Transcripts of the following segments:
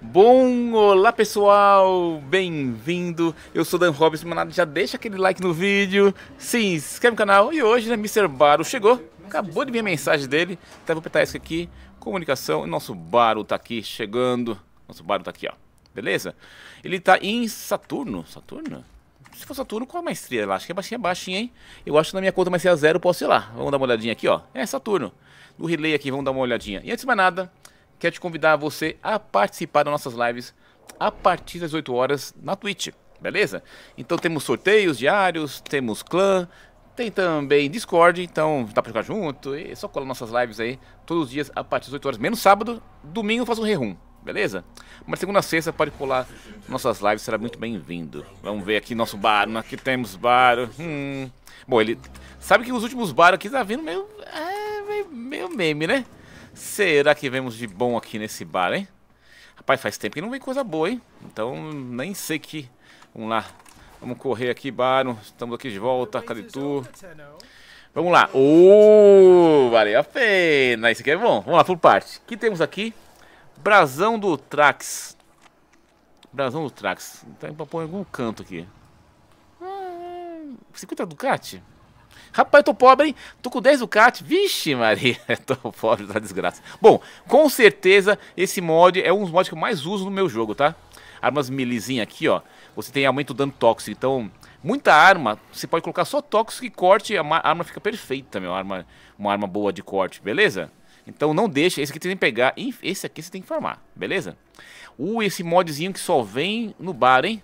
Bom, olá pessoal, bem-vindo. Eu sou Dan Robson, mas já deixa aquele like no vídeo, se inscreve no canal e hoje, né, Mr. Baro chegou. Acabou de vir a mensagem dele, Até vou apertar isso aqui, comunicação, e nosso Baro tá aqui chegando. Nosso Baro tá aqui, ó. Beleza? Ele tá em Saturno, Saturno? Se for Saturno, qual é a maestria lá? Acho que é baixinha, baixinha, hein? Eu acho que na minha conta maestria zero, posso ir lá. Vamos dar uma olhadinha aqui, ó. É Saturno. No relay aqui, vamos dar uma olhadinha. E antes de mais nada, quer te convidar você a participar das nossas lives a partir das 8 horas na Twitch, beleza? Então temos sorteios diários, temos clã, tem também Discord, então dá pra jogar junto. E só colar nossas lives aí todos os dias a partir das 8 horas, menos sábado. Domingo faz um rerum, beleza? Mas segunda sexta pode colar nossas lives, será muito bem-vindo. Vamos ver aqui nosso bar, né? aqui temos bar. Hum. Bom, ele sabe que os últimos bar aqui tá vindo meio, é, meio, meio meme, né? Será que vemos de bom aqui nesse bar, hein? Rapaz, faz tempo que não vem coisa boa, hein? Então, nem sei que... Vamos lá. Vamos correr aqui, bar, Estamos aqui de volta. Cadê tu? Vamos lá. Oh, valeu a pena. Isso aqui é bom. Vamos lá, por parte. O que temos aqui? Brasão do Trax. Brasão do Trax. Tem tá pôr em algum canto aqui. 50 ah, é. Ducati? Rapaz, tô pobre, hein? Tô com 10 Ducati. Vixe, Maria, tô pobre da desgraça. Bom, com certeza esse mod é um dos mods que eu mais uso no meu jogo, tá? Armas milizinha aqui, ó. Você tem aumento do dano tóxico, então muita arma, você pode colocar só tóxico e corte, a arma fica perfeita, meu, arma, uma arma boa de corte, beleza? Então não deixa, esse aqui você tem que pegar, esse aqui você tem que farmar, beleza? Uh, esse modzinho que só vem no bar, hein?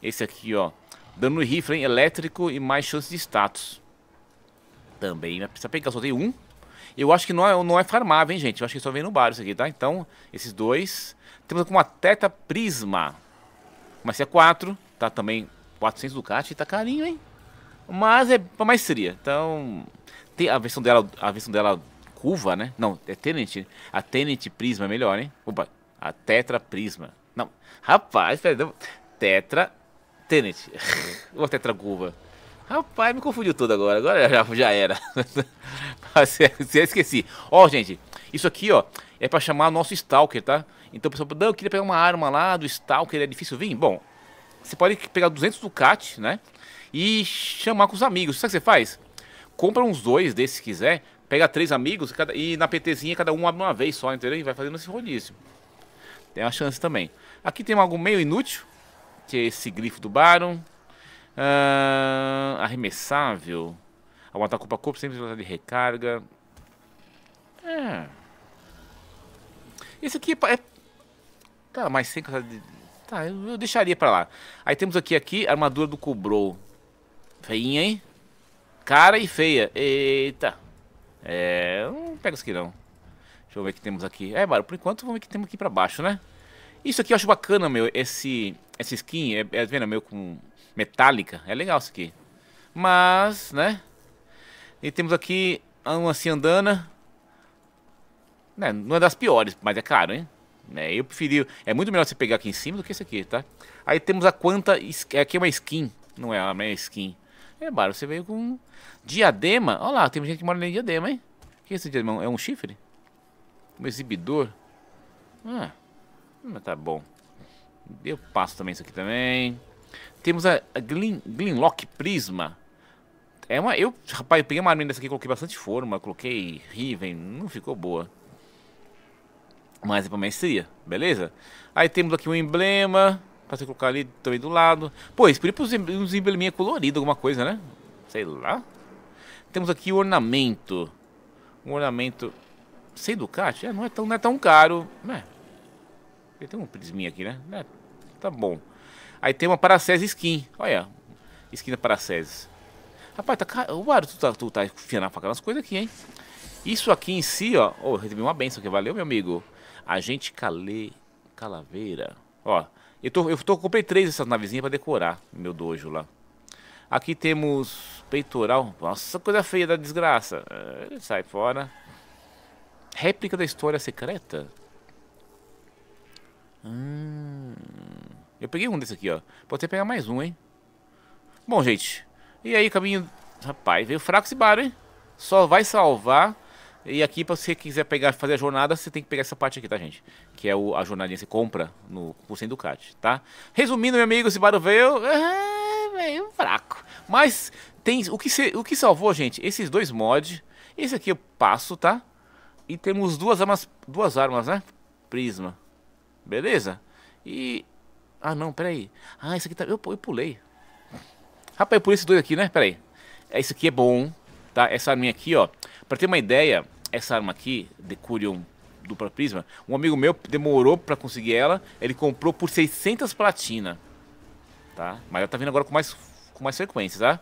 Esse aqui, ó, dano no rifle, hein? elétrico e mais chance de status também. Precisa né? pegar, só tem um. Eu acho que não é, não é farmável, hein, gente? Eu acho que só vem no bar isso aqui, tá? Então, esses dois. Temos com uma Teta Prisma. Mas se é 4, tá também 400 Ducati, tá carinho, hein? Mas é pra maestria. Então, tem a versão dela, a versão dela curva, né? Não, é Tenente. A Tenente Prisma é melhor, hein? Opa, a Tetra Prisma. Não, rapaz, perdão. Tetra Tenente. Ou Tetra Curva. Rapaz, me confundiu tudo agora. Agora já, já era. Você esqueci. Ó, gente, isso aqui, ó, é pra chamar o nosso Stalker, tá? Então pessoal, não, eu queria pegar uma arma lá do Stalker, é difícil vir? Bom, você pode pegar 200 Ducati, né? E chamar com os amigos. Sabe o que você faz? Compra uns dois desses se quiser, pega três amigos cada, e na PTzinha cada um abre uma vez só, entendeu? E vai fazendo esse rodízio. Tem uma chance também. Aqui tem algo meio inútil, que é esse grifo do Baron. Uh, arremessável. Ao corpo a corpo, sempre velocidade de recarga. É. Esse aqui é. é tá, mais sem de. Tá, eu, eu, deixaria pra lá. Aí temos aqui, aqui, armadura do Cobrou. Feinha, hein? Cara e feia. Eita. É. Não pega isso aqui não. Deixa eu ver o que temos aqui. É, mano, por enquanto vamos ver o que temos aqui pra baixo, né? Isso aqui eu acho bacana, meu. Esse, essa skin é, é vendo, meu, com metálica. É legal isso aqui. Mas, né? E temos aqui uma ciandana. Né, não é das piores, mas é caro, hein? né eu preferi. É muito melhor você pegar aqui em cima do que esse aqui, tá? Aí temos a quanta. É, aqui é uma skin. Não é, é uma minha skin. É, Baro, você veio com. Diadema? Olha lá, tem gente que mora em diadema, hein? O que é esse diadema? É um chifre? Um exibidor? Ah. Mas tá bom. Eu passo também isso aqui também. Temos a, a Glin, Glinlock Prisma. É uma, eu, rapaz, eu peguei uma arminha dessa aqui, coloquei bastante forma, coloquei Riven, não ficou boa. Mas é pra mestria, beleza? Aí temos aqui um emblema, pra você colocar ali também do lado. Pô, explica uns, uns embleminha colorido, alguma coisa, né? Sei lá. Temos aqui ornamento. Um ornamento sem Ducati? É, não, é tão, não é tão caro. É, tem um prisminha aqui, né? É, tá bom. Aí tem uma Paracese Skin. Olha, skin da Paracese. Rapaz, tá, o Mário, tu tá, tu tá enfiando a faca nas coisas aqui, hein? Isso aqui em si, ó. Ô, oh, recebi uma benção aqui, valeu, meu amigo. Agente Calê Calaveira. Ó, eu, tô, eu tô, comprei três dessas navezinhas pra decorar meu dojo lá. Aqui temos peitoral. Nossa, coisa feia da desgraça. É, sai fora. Réplica da história secreta? Hum, eu peguei um desse aqui, ó. Pode até pegar mais um, hein? Bom, gente. E aí, caminho... Rapaz, veio fraco esse bar, hein? Só vai salvar. E aqui, pra você quiser pegar, fazer a jornada, você tem que pegar essa parte aqui, tá, gente? Que é o, a jornadinha que você compra no curso do Ducati, tá? Resumindo, meu amigo, esse bar veio... veio fraco. Mas tem... O que, se, o que salvou, gente? Esses dois mods. Esse aqui eu passo, tá? E temos duas armas... Duas armas, né? Prisma. Beleza? E. Ah, não, peraí. Ah, isso aqui tá. Eu, eu pulei. Rapaz, eu pulei esses dois aqui, né? Peraí. É, isso aqui é bom, tá? Essa arminha aqui, ó. Pra ter uma ideia, essa arma aqui, Curium dupla prisma, um amigo meu demorou pra conseguir ela. Ele comprou por 600 platina, tá? Mas ela tá vindo agora com mais, com mais frequência, tá?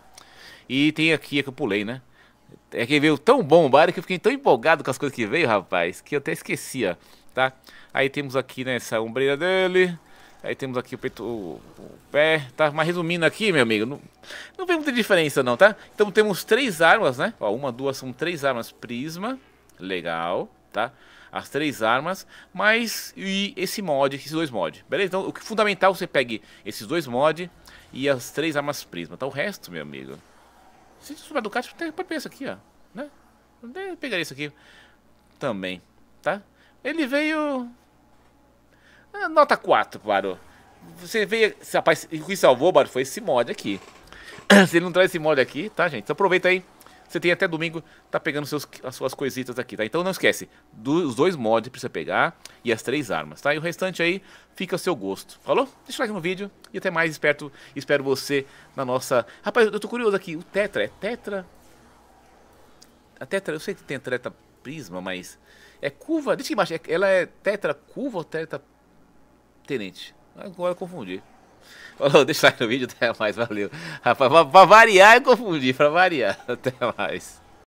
E tem aqui a que eu pulei, né? É que veio tão bom o que eu fiquei tão empolgado com as coisas que veio, rapaz, que eu até esqueci, ó tá? Aí temos aqui nessa né, ombreira dele, aí temos aqui o, peito, o, o pé, tá? Mas resumindo aqui, meu amigo, não, não vê muita diferença não, tá? Então temos três armas, né? Ó, uma, duas, são três armas prisma, legal, tá? As três armas, mas e esse mod, esses dois mods, beleza? Então o que é fundamental você pegue esses dois mods e as três armas prisma, tá? O resto, meu amigo, se souber do caixa, pode pegar isso aqui, ó, né? Eu pegaria isso aqui também, tá? Ele veio. É, nota 4, Baro. Você veio. Rapaz, o que salvou, Baro, foi esse mod aqui. Se ele não traz esse mod aqui, tá, gente? Então aproveita aí. Você tem até domingo, tá pegando seus, as suas coisitas aqui, tá? Então não esquece, do, os dois mods pra você pegar e as três armas, tá? E o restante aí fica ao seu gosto. Falou? Deixa o like no vídeo e até mais, esperto, espero você na nossa... Rapaz, eu tô curioso aqui, o Tetra, é Tetra? A Tetra, eu sei que tem a Tetra Prisma, mas... É curva. Deixa embaixo. É, ela é tetra curva ou tetra tenente? Agora eu confundi. Falou, deixa like no vídeo, até mais, valeu. Rapaz, pra, pra variar eu confundi, pra variar. Até mais.